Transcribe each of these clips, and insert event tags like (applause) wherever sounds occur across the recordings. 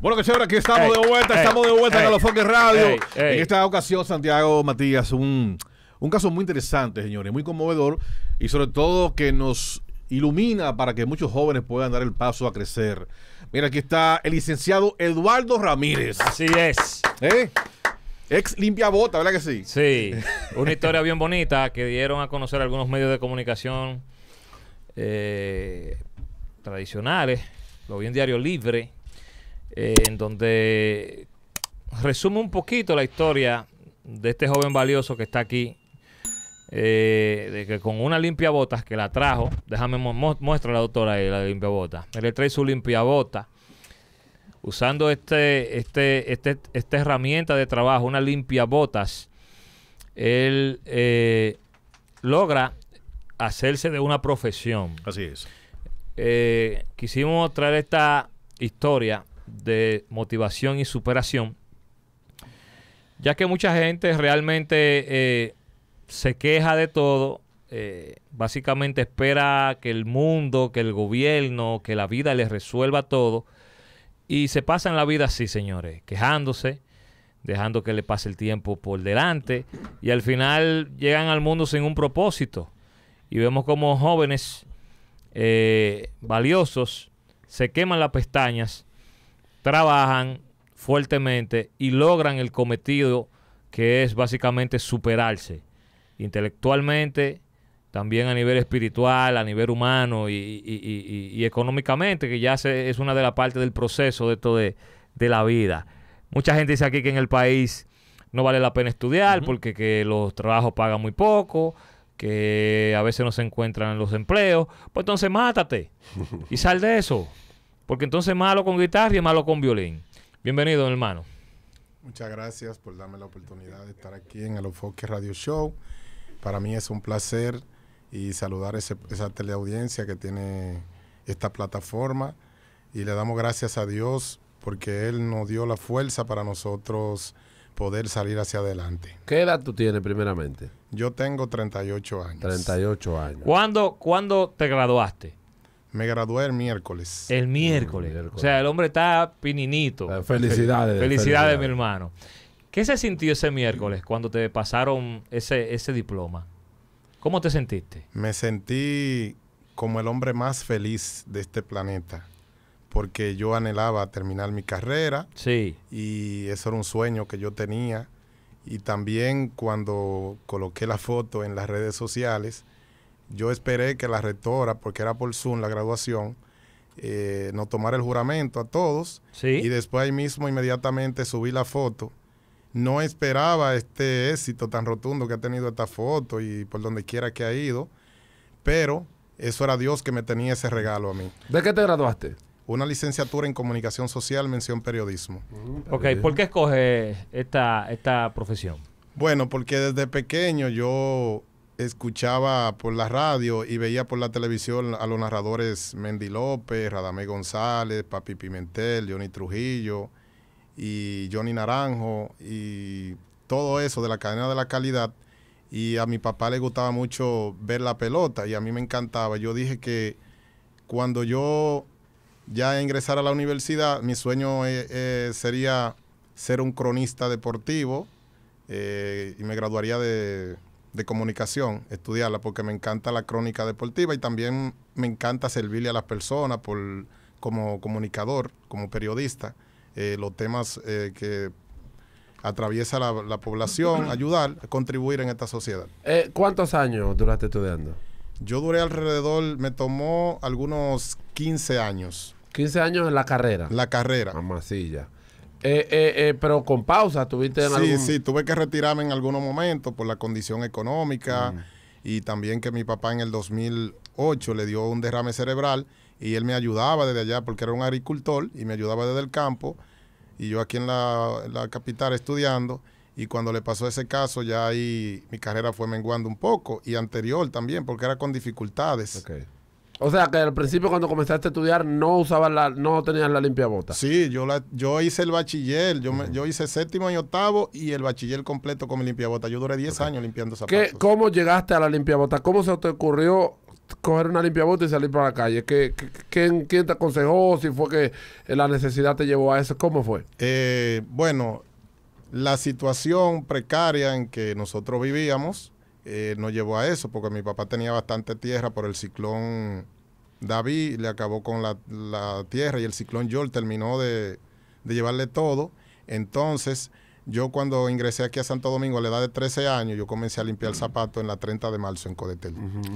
Bueno, que chévere, aquí estamos de vuelta, estamos de vuelta en en Calofoque Radio. En esta ocasión, Santiago Matías, un, caso muy interesante, señores, muy conmovedor y sobre todo que nos ilumina para que muchos jóvenes puedan dar el paso a crecer. Mira, aquí está el licenciado Eduardo Ramírez. Así es. ¿Eh? Ex limpia bota, ¿verdad que sí? Sí. Una historia bien bonita que dieron a conocer algunos medios de comunicación eh, tradicionales. Lo vi en Diario Libre. Eh, en donde resume un poquito la historia de este joven valioso que está aquí, eh, de que con una limpia botas que la trajo, déjame muestra la doctora ahí, la bota Él trae su limpia limpiabotas usando este, este, este, esta herramienta de trabajo, una limpia botas, Él eh, logra hacerse de una profesión. Así es. quisimos traer esta historia de motivación y superación, ya que mucha gente realmente eh, se queja de todo, eh, básicamente espera que el mundo, que el gobierno, que la vida les resuelva todo, y se pasan la vida así, señores, quejándose, dejando que le pase el tiempo por delante, y al final llegan al mundo sin un propósito. Y vemos como jóvenes eh, valiosos se queman las pestañas trabajan fuertemente y logran el cometido que es básicamente superarse intelectualmente, también a nivel espiritual, a nivel humano y, económicamente, que ya se, es una de las partes del proceso de esto de, la vida. Mucha gente dice aquí que en el país no vale la pena estudiar porque los trabajos pagan muy poco, que a veces no se encuentran los empleos. Pues entonces mátate y sal de eso. Porque entonces malo con guitarra y malo con violín. Bienvenido, hermano. Muchas gracias por darme la oportunidad de estar aquí en el Enfoque Radio Show. Para mí es un placer y saludar esa teleaudiencia que tiene esta plataforma. Y le damos gracias a Dios porque Él nos dio la fuerza para nosotros poder salir hacia adelante. ¿Qué edad tú tienes primeramente? Yo tengo 38 años. 38 años. ¿cuándo te graduaste? Me gradué el miércoles. El mm, miércoles. o sea, el hombre está pininito. Eh, felicidades. Felicidades, mi hermano. ¿Qué se sintió ese miércoles cuando te pasaron ese, ese diploma? ¿Cómo te sentiste? Me sentí como el hombre más feliz de este planeta, porque yo anhelaba terminar mi carrera. Sí. Y eso era un sueño que yo tenía. Y también cuando coloqué la foto en las redes sociales, yo esperé que la rectora, porque era por Zoom la graduación, no eh, nos tomara el juramento a todos. Y después ahí mismo inmediatamente subí la foto. No esperaba este éxito tan rotundo que ha tenido esta foto y por donde quiera que ha ido, pero eso era Dios que me tenía ese regalo a mí. ¿De qué te graduaste? Una licenciatura en comunicación social, mención periodismo. Mm, ok, ¿por qué escoges esta, esta profesión? Bueno, porque desde pequeño yo escuchaba por la radio y veía por la televisión a los narradores Mendy López, Radamé González, Papi Pimentel, Johnny Trujillo y Johnny Naranjo y todo eso de la cadena de la calidad. Y a mi papá le gustaba mucho ver la pelota y a mí me encantaba. Yo dije que cuando yo ya ingresara a la universidad, mi sueño eh, eh, sería ser un cronista deportivo eh, y me graduaría de de comunicación, estudiarla, porque me encanta la crónica deportiva y también me encanta servirle a las personas por, como comunicador, como periodista, eh, los temas eh, que atraviesa la, población, (clears throat) ayudar, contribuir en esta sociedad. Eh, ¿Cuántos años duraste estudiando? Yo duré alrededor, me tomó algunos 15 años. 15 años en la carrera. La carrera. Mamacilla. Eh, eh, eh, pero con pausa, tuviste en Sí, sí, tuve que retirarme en algunos momentos por la condición económica mm. y también que mi papá en el 2008 le dio un derrame cerebral y él me ayudaba desde allá porque era un agricultor y me ayudaba desde el campo y yo aquí en la, capital estudiando y cuando le pasó ese caso ya ahí mi carrera fue menguando un poco y anterior también porque era con dificultades. Okay. O sea, que al principio cuando comenzaste a estudiar no usabas la, no tenías la limpia bota. Sí, yo la, yo hice el bachiller, yo, yo hice séptimo y octavo y el bachiller completo con mi limpia bota. Yo duré 10 años limpiando zapatos. ¿Qué, ¿Cómo llegaste a la limpia bota? ¿Cómo se te ocurrió coger una limpia bota y salir para la calle? ¿Qué, quién, quién, te aconsejó? ¿Si fue que la necesidad te llevó a eso? ¿Cómo fue? Eh, bueno, la situación precaria en que nosotros vivíamos eh, no llevó a eso, porque mi papá tenía bastante tierra por el ciclón David, le acabó con la, tierra y el ciclón George terminó de, llevarle todo. Entonces, yo cuando ingresé aquí a Santo Domingo a la edad de 13 años, yo comencé a limpiar zapatos en la 30 de marzo en Codetel.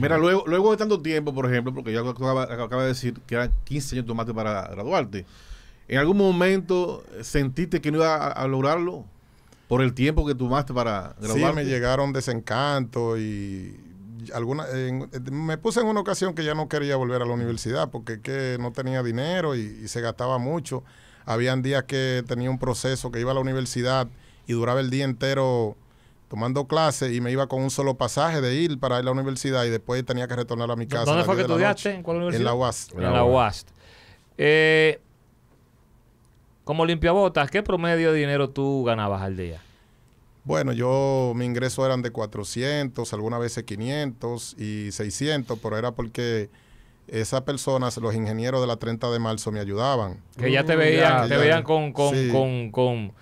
Mira, luego, luego de tanto tiempo, por ejemplo, porque ya acaba, de decir que eran 15 años tomate para graduarte, ¿en algún momento sentiste que no iba a lograrlo? por el tiempo que tomaste para grabar. Sí, me llegaron desencantos y alguna me puse en una ocasión que ya no quería volver a la universidad porque no tenía dinero y, se gastaba mucho. Habían días que tenía un proceso que iba a la universidad y duraba el día entero tomando clases y me iba con un solo pasaje de ir para ir a la universidad y después tenía que retornar a mi casa. ¿Dónde fue que estudiaste? ¿En cuál universidad? En la UAS. En la UAST. Eh, como limpiabotas, ¿qué promedio de dinero tú ganabas al día? Bueno, yo, mi ingreso eran de 400, algunas veces 500 y 600, pero era porque esas personas, los ingenieros de la 30 de marzo, me ayudaban. Que ya te mm, veían, te veían con, con, con,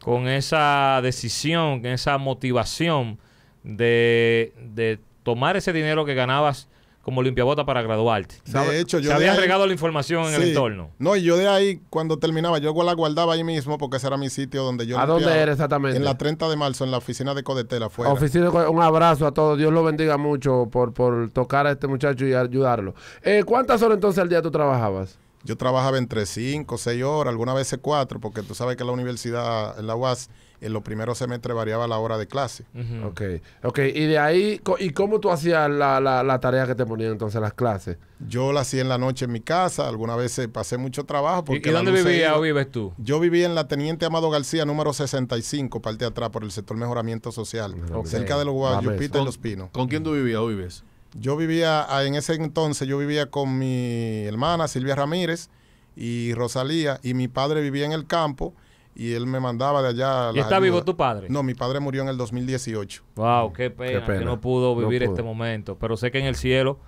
con, esa decisión, con esa motivación de, de tomar ese dinero que ganabas como limpiabota para graduarte. De hecho, yo. Se había regado la información en el entorno. No, y yo de ahí, cuando terminaba, yo la guardaba ahí mismo porque ese era mi sitio donde yo. ¿A dónde era exactamente? En la 30 de marzo, en la oficina de Codetela. fue. Oficina un abrazo a todos. Dios lo bendiga mucho por, por tocar a este muchacho y ayudarlo. Eh, ¿Cuántas horas entonces al día tú trabajabas? Yo trabajaba entre 5, 6 horas, algunas veces 4, porque tú sabes que la universidad, en la UAS, en los primeros semestres variaba la hora de clase. Ok, ok. Y de ahí, ¿y cómo tú hacías la, la, la, tarea que te ponían entonces las clases? Yo la hacía en la noche en mi casa, algunas veces pasé mucho trabajo. Porque ¿Y, dónde vivías o vives tú? Yo vivía en la Teniente Amado García, número 65, parte atrás, por el sector Mejoramiento Social, cerca de los Guayupita y Los Pinos. ¿Con quién tú vivías o vives? Yo vivía, ah, en ese entonces, yo vivía con mi hermana Silvia Ramírez y Rosalía, y mi padre vivía en el campo y él me mandaba de allá. ¿Y está vivo tu padre? No, mi padre murió en el 2018. Wow, qué pena, qué que no pudo vivir este momento. Pero sé que en el cielo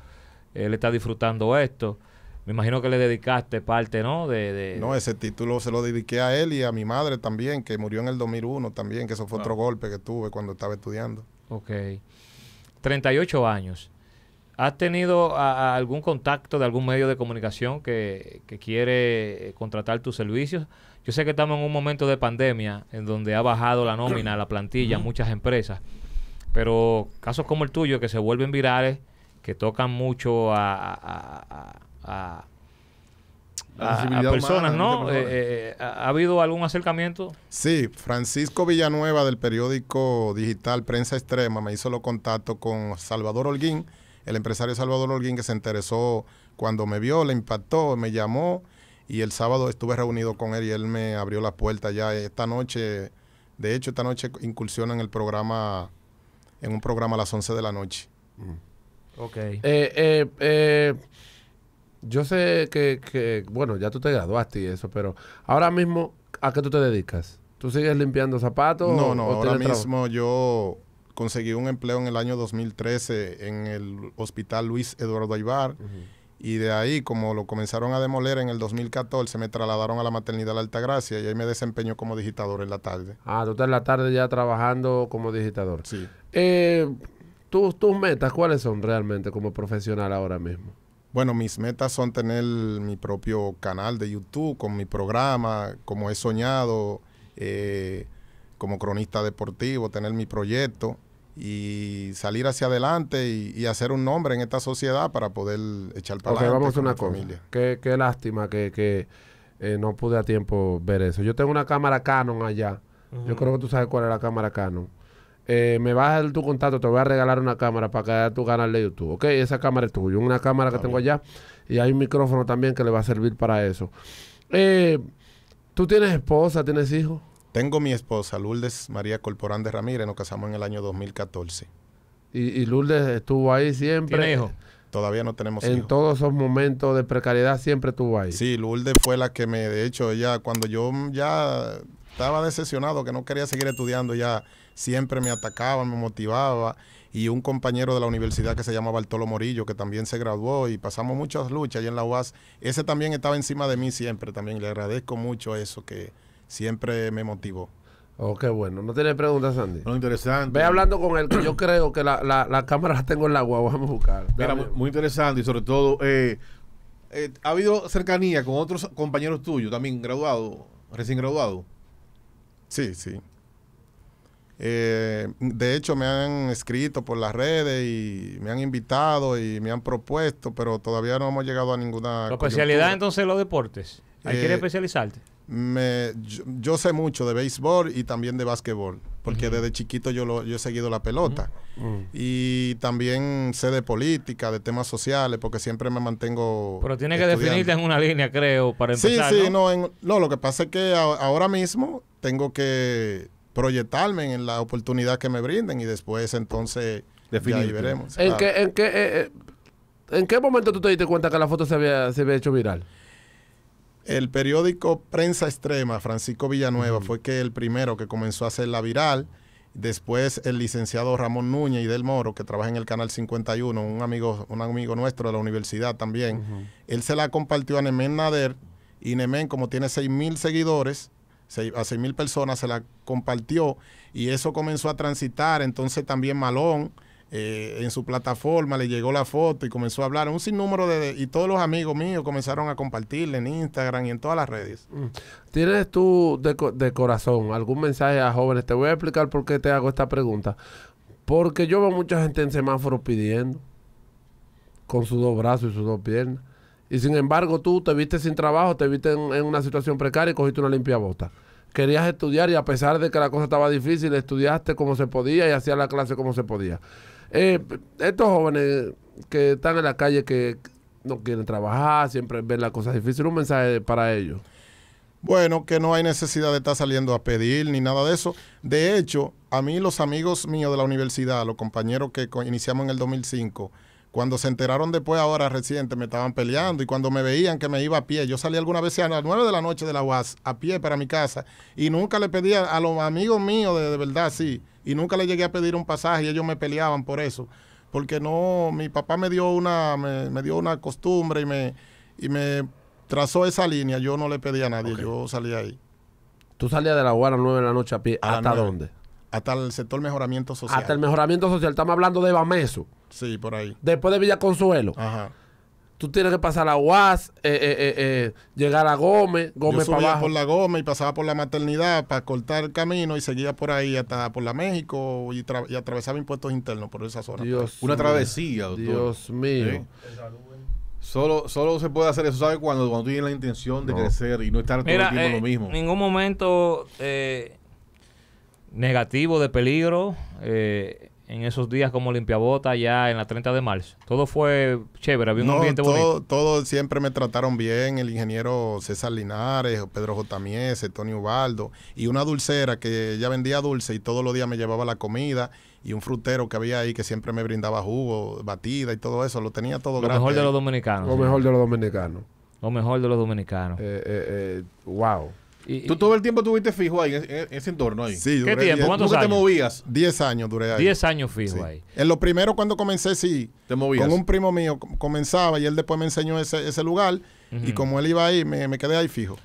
él está disfrutando esto. Me imagino que le dedicaste parte, ¿no? De, no, ese título se lo dediqué a él y a mi madre también, que murió en el 2001 también, que eso fue otro golpe que tuve cuando estaba estudiando. Ok. 38 años. ¿Has tenido algún contacto de algún medio de comunicación que, que quiere eh, contratar tus servicios? Yo sé que estamos en un momento de pandemia en donde ha bajado la nómina, la plantilla, muchas empresas, pero casos como el tuyo que se vuelven virales, que tocan mucho a, a, personas, ¿no? Eh, eh, eh, ¿Ha habido algún acercamiento? Sí, Francisco Villanueva del periódico digital Prensa Extrema me hizo los contactos con Salvador Holguín, el empresario Salvador Holguín que se interesó cuando me vio, le impactó, me llamó y el sábado estuve reunido con él y él me abrió la puerta ya esta noche. De hecho, esta noche incursiona en el programa, en un programa a las 11 de la noche. Mm. Ok. Eh, eh, eh, yo sé que, bueno, ya tú te graduaste y eso, pero ahora mismo, ¿a qué tú te dedicas? ¿Tú sigues limpiando zapatos? No, no, ahora mismo yo conseguí un empleo en el año 2013 en el Hospital Luis Eduardo Aybar. Y de ahí, como lo comenzaron a demoler en el 2014, me trasladaron a la maternidad de la Altagracia y ahí me desempeño como digitador en la tarde. Ah, tú estás en la tarde ya trabajando como digitador. Sí. Eh, ¿tus, ¿Tus metas cuáles son realmente como profesional ahora mismo? Bueno, mis metas son tener mi propio canal de YouTube con mi programa, como he soñado, eh, como cronista deportivo, tener mi proyecto y salir hacia adelante y, hacer un nombre en esta sociedad para poder echar para okay, vamos a una cosa. Familia. Qué, lástima que, eh, no pude a tiempo ver eso. Yo tengo una cámara Canon allá. Yo creo que tú sabes cuál es la cámara Canon. Eh, me vas a dar tu contacto, te voy a regalar una cámara para que que tu canal de YouTube. Ok, esa cámara es tuya. Una cámara que tengo allá y hay un micrófono también que le va a servir para eso. Eh, ¿Tú tienes esposa, tienes hijos? Tengo mi esposa, Lourdes María Corporán de Ramírez, nos casamos en el año 2014. Y, y Lourdes estuvo ahí siempre. Todavía no tenemos En todos esos momentos de precariedad siempre estuvo ahí. Sí, Lourdes fue la que me, de hecho, ella, cuando yo ya estaba decepcionado, que no quería seguir estudiando, ya siempre me atacaba, me motivaba. Y un compañero de la universidad que se llamaba Bartolo Morillo, que también se graduó y pasamos muchas luchas ahí en la UAS, ese también estaba encima de mí siempre también. Le agradezco mucho eso, que, siempre me motivó. Oh, qué bueno. ¿No tiene preguntas, Sandy? No, interesante. Ve hablando con él, que yo creo que la, la, cámara la tengo en la agua. Vamos a buscar. muy, interesante y sobre todo, eh, eh, ¿ha habido cercanía con otros compañeros tuyos, también graduados, recién graduados? Sí, sí. Eh, de hecho, me han escrito por las redes y me han invitado y me han propuesto, pero todavía no hemos llegado a ninguna. ¿La especialidad entonces los deportes? especializarte? yo, sé mucho de béisbol y también de básquetbol, porque desde chiquito yo, lo, yo he seguido la pelota. Y también sé de política, de temas sociales, porque siempre me mantengo. Pero tiene que definirte en una línea, creo, para empezar. Sí, sí, no, lo que pasa es que ahora mismo tengo que proyectarme en la oportunidad que me brinden y después entonces ya veremos. ¿En, qué, en, qué, eh, eh, ¿En qué momento tú te diste cuenta que la foto se había, se había hecho viral? el periódico Prensa Extrema, Francisco Villanueva, fue que el primero que comenzó a hacer la viral. Después el licenciado Ramón Núñez y del Moro, que trabaja en el Canal 51, un amigo, un amigo nuestro de la universidad también, él se la compartió a Nemén Nader y Nemén, como tiene 6 mil seguidores, a 6 mil personas, se la compartió y eso comenzó a transitar. Entonces también Malón eh, en su plataforma le llegó la foto y comenzó a hablar. Un sinnúmero de. Y todos los amigos míos comenzaron a compartirle en Instagram y en todas las redes. Mm. ¿Tienes tú de, corazón algún mensaje a jóvenes? Te voy a explicar por qué te hago esta pregunta. Porque yo veo mucha gente en semáforo pidiendo, con sus dos brazos y sus dos piernas. Y sin embargo, tú te viste sin trabajo, te viste en una situación precaria y cogiste una limpia bota querías estudiar y a pesar de que la cosa estaba difícil, estudiaste como se podía y hacías la clase como se podía. Eh, estos jóvenes que están en la calle, que no quieren trabajar, siempre ven las cosas difíciles, un mensaje para ellos. Bueno, que no hay necesidad de estar saliendo a pedir ni nada de eso. De hecho, a mí los amigos míos de la universidad, los compañeros que iniciamos en el 2005, cuando se enteraron después, ahora reciente, me estaban peleando y cuando me veían que me iba a pie, yo salí alguna vez a las 9 de la noche de la UAS a pie para mi casa y nunca le pedía a los amigos míos, de, verdad, sí, y nunca le llegué a pedir un pasaje y ellos me peleaban por eso, porque no, mi papá me dio una, me, dio una costumbre y me, me trazó esa línea, yo no le pedía a nadie, yo salía ahí. ¿Tú salías de la UAS a las 9 de la noche a pie? ¿Hasta dónde? Hasta el sector mejoramiento social. Hasta el mejoramiento social, estamos hablando de Bameso. Sí, por ahí. Después de Villa Consuelo. Ajá. Tú tienes que pasar a UAS, eh, eh, eh, llegar a Gómez, Gómez Yo subía por la Gómez y pasaba por la maternidad para cortar el camino y seguía por ahí hasta por la México y, atravesaba impuestos internos por esa zona. Una travesía, doctor. Dios mío. Solo, solo se puede hacer eso, ¿sabes? Cuando, cuando tienes la intención de crecer y no estar todo el tiempo lo mismo. En ningún momento negativo de peligro. Eh, en esos días como limpiabota ya en la 30 de marzo? Todo fue chévere, había un ambiente todo, bonito. Todo siempre me trataron bien, el ingeniero César Linares, Pedro Mies, Tony Ubaldo, y una dulcera que ya vendía dulce y todos los días me llevaba la comida y un frutero que había ahí que siempre me brindaba jugo, batida y todo eso, lo tenía todo lo Mejor de los dominicanos. Lo mejor de los dominicanos. Lo mejor de los dominicanos. wow. ¿Tú todo el tiempo tuviste fijo ahí, en, ese entorno ahí? Sí, ¿Qué tiempo? ¿Cuántos años? te movías? Diez años duré ahí. Diez años fijo ahí. En lo primero cuando comencé, sí. ¿Te movías? Con un primo mío comenzaba y él después me enseñó ese, ese lugar y como él iba ahí, me, quedé ahí fijo.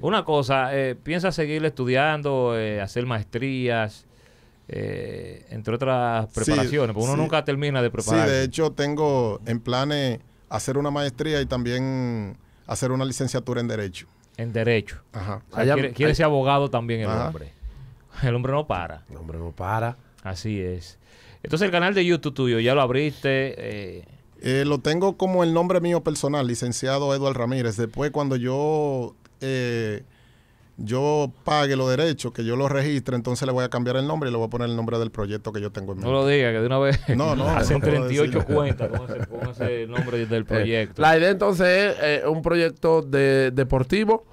Una cosa, ¿piensa eh, ¿piensas seguir estudiando, eh, hacer maestrías, eh, entre otras preparaciones? porque uno nunca termina de prepararse. Sí, de hecho tengo en planes hacer una maestría y también hacer una licenciatura en Derecho en derecho. Ajá. quiere, ser abogado también el hombre. El hombre no para. El hombre no para. Así es. Entonces el canal de YouTube tuyo, ¿ya lo abriste? Eh, eh, lo tengo como el nombre mío personal, licenciado Eduardo Ramírez. Después cuando yo... Eh, yo pague los derechos, que yo los registre, entonces le voy a cambiar el nombre y le voy a poner el nombre del proyecto que yo tengo en mente. No lo diga, que de una vez no, no, hacen 38 cuentas con ese, nombre del (laughs) eh, proyecto. la idea entonces es eh, un proyecto de, deportivo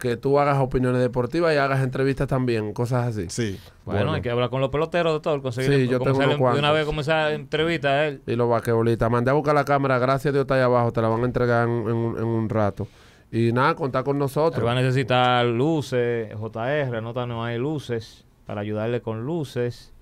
que tú hagas opiniones deportivas y hagas entrevistas también, cosas así. Sí. Bueno, hay que hablar con los peloteros de todo, conseguir sí, yo tengo de una vez comenzar entrevista él. Eh. Y los basquetbolistas. Mandé a buscar la cámara, gracias a Dios está ahí abajo, te la van a entregar en, en, en un rato. Y nada, contar con nosotros. va a necesitar luces, JR, nota no hay luces, para ayudarle con luces.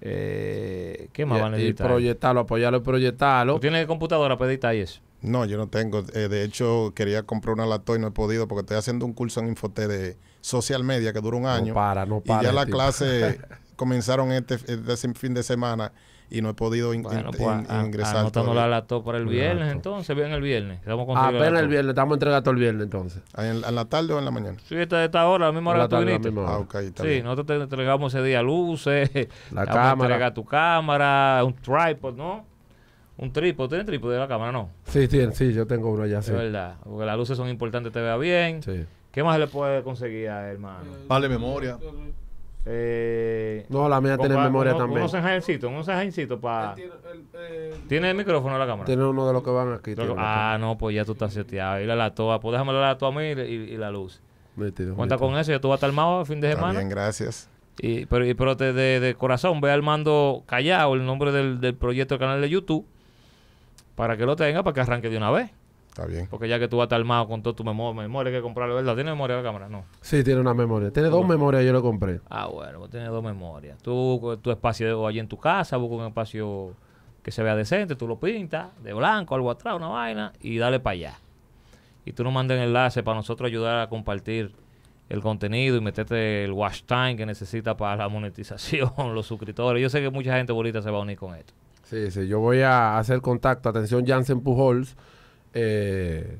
Eh, ¿Qué más va a necesitar? Y proyectarlo, apoyarlo y proyectarlo. ¿Tú tienes computadora para editar eso? No, yo no tengo. Eh, de hecho, quería comprar una laptop y no he podido porque estoy haciendo un curso en Infoté de social media que dura un año. para, no para. Y ya la clases clase (laughs) comenzaron este, este fin de semana y no he podido pues, ingresar bueno, No in, in, ingresar. la laptop para el viernes, entonces, bien el viernes. Estamos ah, Apenas el viernes, estamos entregando todo el viernes entonces. Ah, ¿En, ¿En, la tarde o en la mañana? Sí, está esta hora, a la misma hora que tú viniste. Ah, sí, nosotros te entregamos ese día luces, la (laughs) cámara. Entrega tu cámara, un tripod, ¿no? Un trípode, ¿tienes trípode de la cámara? No. Sí, sí, yo tengo uno allá, sí. Es verdad, porque las luces son importantes, te vea bien. Sí. ¿Qué más le puede conseguir a hermano? Vale memoria. Eh, no, la mía tiene memoria también. Unos enjaencitos, unos para. Tiene, el micrófono la cámara. Tiene uno de los que van aquí. ah, no, pues ya tú estás seteado. Y la latoa, pues déjame la a mí y, la luz. Cuenta con eso, ya tú vas a estar armado el fin de semana. Bien, gracias. Y, pero y, pero de, de, corazón, ve al mando callado el nombre del, del proyecto del canal de YouTube para que lo tenga, para que arranque de una vez. Está bien. Porque ya que tú vas a estar armado con todo tu memoria, memoria, que comprarlo, ¿verdad? ¿Tiene memoria la cámara? No. Sí, tiene una memoria. Tiene dos memorias, yo lo compré. Ah, bueno, pues tiene dos memorias. Tú, tu espacio allí en tu casa, busca un espacio que se vea decente, tú lo pintas de blanco, algo atrás, una vaina, y dale para allá. Y tú nos mandas el enlace para nosotros ayudar a compartir el contenido y meterte el watch time que necesita para la monetización, (laughs) los suscriptores. Yo sé que mucha gente bonita se va a unir con esto. Sí, sí, yo voy a hacer contacto. Atención, Jansen Pujols eh,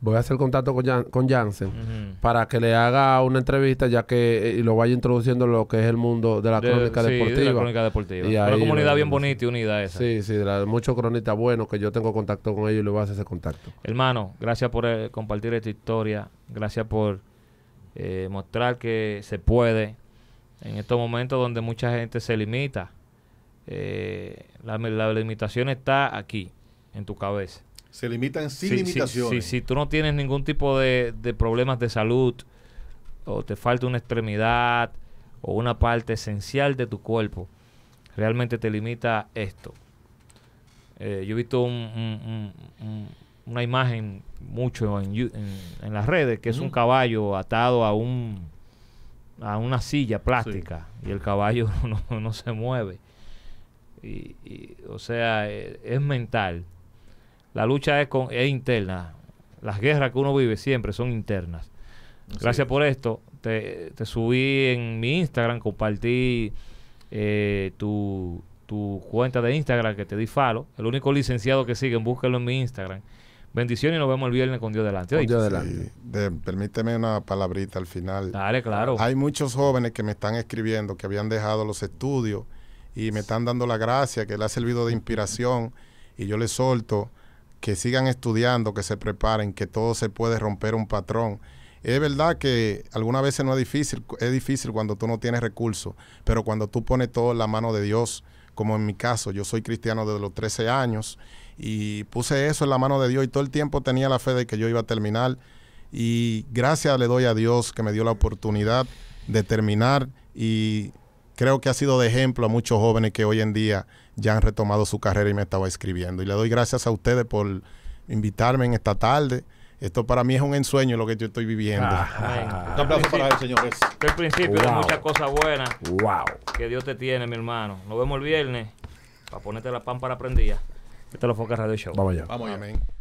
voy a hacer contacto con, Jansen para que le haga una entrevista ya que eh, lo vaya introduciendo en lo que es el mundo de la crónica deportiva. la Una comunidad bien bonita y unida esa. Sí, sí, de muchos cronistas buenos que yo tengo contacto con ellos y le voy a hacer ese contacto. Hermano, gracias por eh, compartir esta historia. Gracias por eh, mostrar que se puede en estos momentos donde mucha gente se limita. La, la limitación está aquí, en tu cabeza se limitan sin sí, limitaciones. Si, tú no tienes ningún tipo de, problemas de salud o te falta una extremidad o una parte esencial de tu cuerpo, realmente te limita esto. Eh, yo he visto una imagen mucho en, las redes que es un caballo atado a un a una silla plástica y el caballo (laughs) no, se mueve. Y, o sea, eh, es mental la lucha es, con, es interna. Las guerras que uno vive siempre son internas. Gracias por esto. Te, te, subí en mi Instagram, compartí eh, tu, tu, cuenta de Instagram que te di falo. El único licenciado que siguen, búsquelo en mi Instagram. Bendiciones y nos vemos el viernes con Dios delante. Dios delante. permíteme una palabrita al final. Dale, claro. Hay muchos jóvenes que me están escribiendo que habían dejado los estudios y me están dando la gracia que le ha servido de inspiración y yo les solto que sigan estudiando, que se preparen, que todo se puede romper un patrón. Es verdad que algunas veces no es difícil, es difícil cuando tú no tienes recursos, pero cuando tú pones todo en la mano de Dios, como en mi caso, yo soy cristiano desde los 13 años y puse eso en la mano de Dios y todo el tiempo tenía la fe de que yo iba a terminar y gracias le doy a Dios que me dio la oportunidad de terminar y creo que ha sido de ejemplo a muchos jóvenes que hoy en día ya han retomado su carrera y me estaba escribiendo. Y le doy gracias a ustedes por invitarme en esta tarde. Esto para mí es un ensueño lo que yo estoy viviendo. Ah, un aplauso para él, señores. El principio de muchas cosas buenas. Wow. Que Dios te tiene, mi hermano. Nos vemos el viernes. Para ponerte la pan para prendida. Este lo Foca Radio Show. Vamos allá. Vamos allá. Amén.